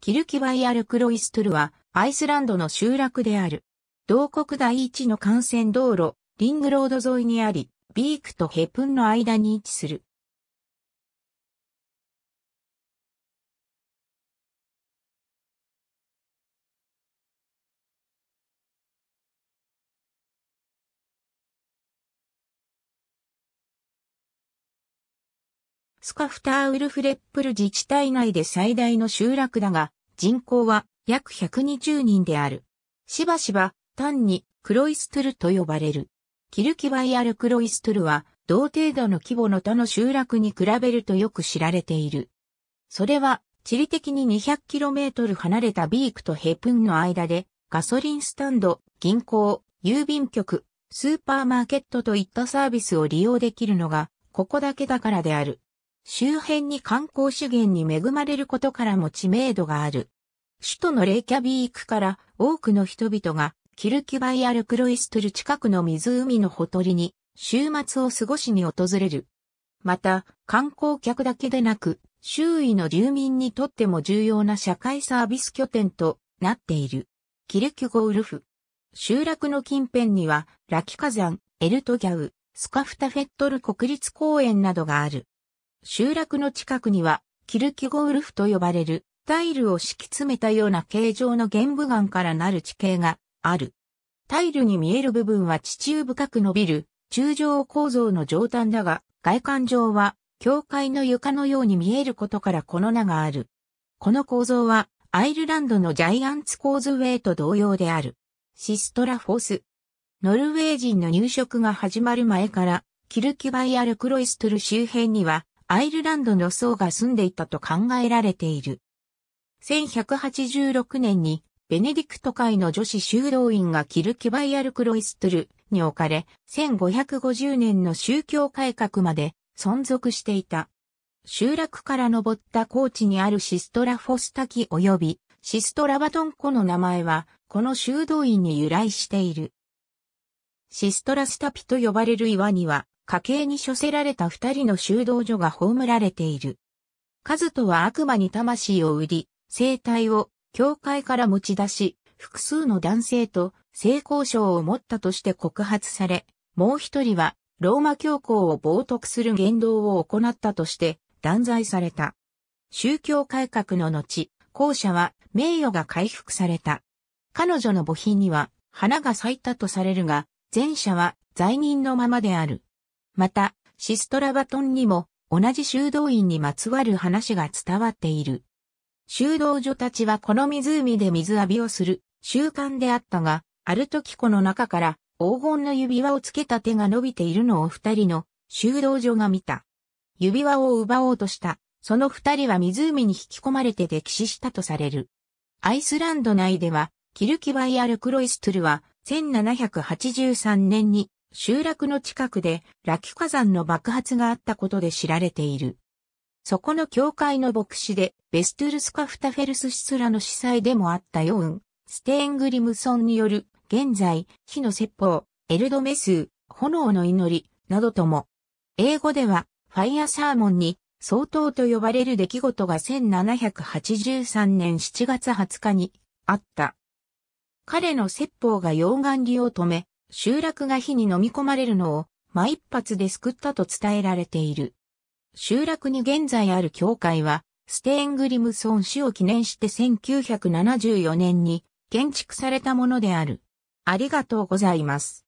キルキバイアルクロイストゥルはアイスランドの集落である。同国第一の幹線道路、リングロード沿いにあり、ビークとヘプンの間に位置する。スカフターウルフレップル自治体内で最大の集落だが、人口は約120人である。しばしば単にクロイストゥルと呼ばれる。キルキバイアルクロイストゥルは同程度の規模の他の集落に比べるとよく知られている。それは地理的に 200km 離れたビークとヘプンの間でガソリンスタンド、銀行、郵便局、スーパーマーケットといったサービスを利用できるのがここだけだからである。周辺に観光資源に恵まれることからも知名度がある。首都のレイキャビークから多くの人々がキルキュバイアル・クロイストル近くの湖のほとりに週末を過ごしに訪れる。また、観光客だけでなく、周囲の住民にとっても重要な社会サービス拠点となっている。キルキュゴウルフ。集落の近辺には、ラキ火山、エルトギャウ、スカフタフェットル国立公園などがある。集落の近くには、キルキゴウルフと呼ばれる、タイルを敷き詰めたような形状の玄武岩からなる地形がある。タイルに見える部分は地中深く伸びる、中上構造の上端だが、外観上は、教会の床のように見えることからこの名がある。この構造は、アイルランドのジャイアンツコーズウェイと同様である。シストラフォス。ノルウェー人の入植が始まる前から、キルキバイアルクロイストル周辺には、アイルランドの僧が住んでいたと考えられている。1186年にベネディクト会の女子修道院がキルキバイアルクロイストルに置かれ、1550年の宗教改革まで存続していた。集落から登った高地にあるシストラフォスタキ及びシストラバトン湖の名前は、この修道院に由来している。シストラスタピと呼ばれる岩には、家計に処せられた二人の修道女が葬られている。カズトは悪魔に魂を売り、生体を教会から持ち出し、複数の男性と性交渉を持ったとして告発され、もう一人はローマ教皇を冒涜する言動を行ったとして断罪された。宗教改革の後、後者は名誉が回復された。彼女の母品には花が咲いたとされるが、前者は罪人のままである。また、シストラバトンにも同じ修道院にまつわる話が伝わっている。修道女たちはこの湖で水浴びをする習慣であったが、ある時この中から黄金の指輪をつけた手が伸びているのを二人の修道女が見た。指輪を奪おうとした。その二人は湖に引き込まれて溺死したとされる。アイスランド内では、キルキバイアル・クロイストゥルは1783年に集落の近くでラキ火山の爆発があったことで知られている。そこの教会の牧師で、ベストゥルスカフタフェルスシスラの司祭でもあったヨウン、ステーングリムソンによる、現在、火の説法、エルドメス、炎の祈り、などとも、英語では、ファイアサーモンに、相当と呼ばれる出来事が1783年7月20日に、あった。彼の説法が溶岩流を止め、集落が火に飲み込まれるのを、ま一発で救ったと伝えられている。集落に現在ある教会は、ステーングリムソン氏を記念して1974年に建築されたものである。ありがとうございます。